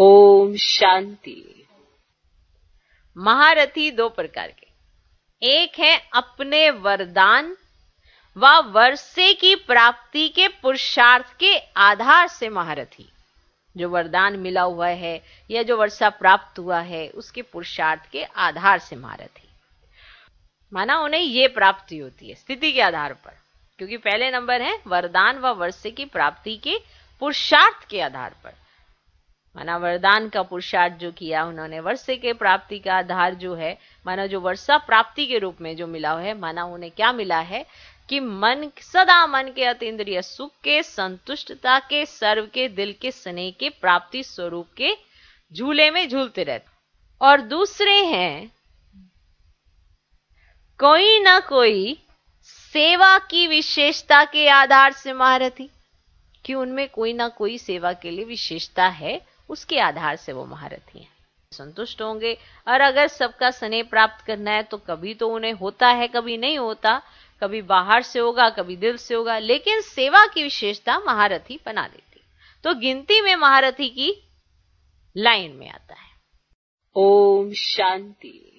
ओम शांति महारथी दो प्रकार के एक है अपने वरदान व वर्षे की प्राप्ति के पुरुषार्थ के आधार से महारथी जो वरदान मिला हुआ है या जो वर्षा प्राप्त हुआ है उसके पुरुषार्थ के आधार से महारथी माना उन्हें यह प्राप्ति होती है स्थिति के आधार पर क्योंकि पहले नंबर है वरदान व वर्षे की प्राप्ति के पुरुषार्थ के आधार पर माना वरदान का पुरुषार्थ जो किया उन्होंने वर्षे के प्राप्ति का आधार जो है माना जो वर्षा प्राप्ति के रूप में जो मिला है माना उन्हें क्या मिला है कि मन सदा मन के अत इंद्रिय सुख के संतुष्टता के सर्व के दिल के स्नेह के प्राप्ति स्वरूप के झूले में झूलते रहते और दूसरे हैं कोई ना कोई सेवा की विशेषता के आधार से महारथी कि उनमें कोई ना कोई सेवा के लिए विशेषता है उसके आधार से वो महारथी हैं संतुष्ट होंगे और अगर सबका स्नेह प्राप्त करना है तो कभी तो उन्हें होता है कभी नहीं होता कभी बाहर से होगा कभी दिल से होगा लेकिन सेवा की विशेषता महारथी बना देती तो गिनती में महारथी की लाइन में आता है ओम शांति